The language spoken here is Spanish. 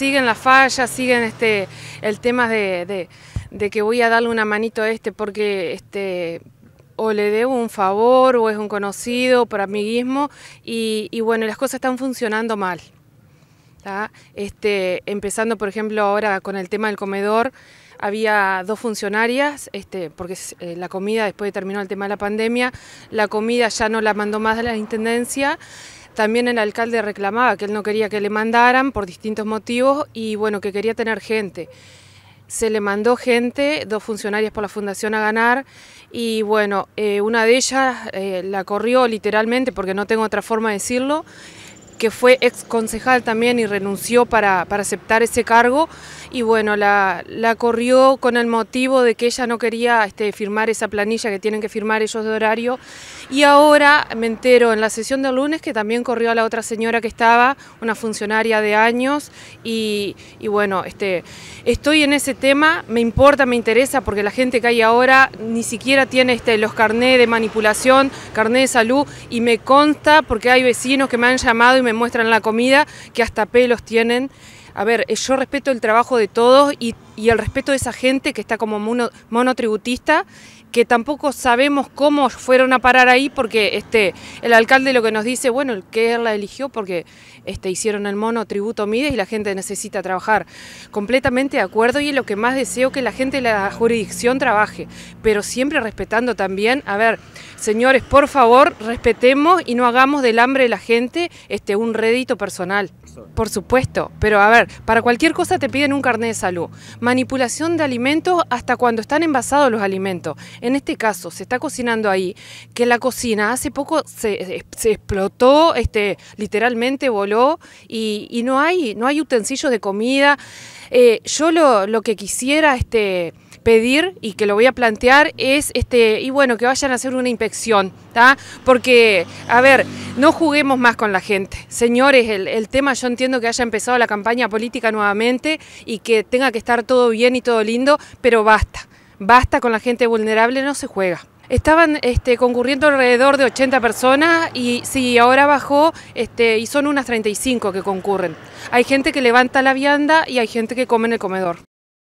Siguen las fallas, siguen este, el tema de, de, que voy a darle una manito a este porque este, o le debo un favor o es un conocido por amiguismo y, y bueno, las cosas están funcionando mal. Este, empezando, por ejemplo, ahora con el tema del comedor, había dos funcionarias, este, porque eh, la comida, después de terminó el tema de la pandemia, la comida ya no la mandó más de la Intendencia. También el alcalde reclamaba que él no quería que le mandaran por distintos motivos y bueno, que quería tener gente. Se le mandó gente, dos funcionarias por la fundación a ganar y bueno, eh, una de ellas eh, la corrió literalmente porque no tengo otra forma de decirlo que fue ex concejal también y renunció para, aceptar ese cargo. Y bueno, la, la, corrió con el motivo de que ella no quería este, firmar esa planilla que tienen que firmar ellos de horario. Y ahora me entero en la sesión del lunes que también corrió a la otra señora que estaba, una funcionaria de años. Y, bueno, este, estoy en ese tema, me importa, me interesa, porque la gente que hay ahora ni siquiera tiene este, los carnés de manipulación, carné de salud, y me consta porque hay vecinos que me han llamado y me me muestran la comida, que hasta pelos tienen. A ver, eh, yo respeto el trabajo de todos y, y el respeto de esa gente que está como mono, monotributista que tampoco sabemos cómo fueron a parar ahí porque este el alcalde lo que nos dice, bueno, el que él la eligió porque este, hicieron el mono tributo Mides y la gente necesita trabajar. Completamente de acuerdo y es lo que más deseo que la gente de la jurisdicción trabaje, pero siempre respetando también, a ver, señores, por favor, respetemos y no hagamos del hambre de la gente este un rédito personal. Por supuesto, pero a ver, para cualquier cosa te piden un carnet de salud, manipulación de alimentos hasta cuando están envasados los alimentos en este caso se está cocinando ahí, que la cocina hace poco se, eh, explotó, este, literalmente voló y, no, hay, no hay utensilios de comida. Eh, yo lo, que quisiera... Este, pedir y que lo voy a plantear es este y bueno que vayan a hacer una inspección porque a ver no juguemos más con la gente señores el, tema yo entiendo que haya empezado la campaña política nuevamente y que tenga que estar todo bien y todo lindo pero basta basta con la gente vulnerable, no se juega. Estaban este, concurriendo alrededor de 80 personas y sí, ahora bajó este, y son unas 35 que concurren. Hay gente que levanta la vianda y hay gente que come en el comedor.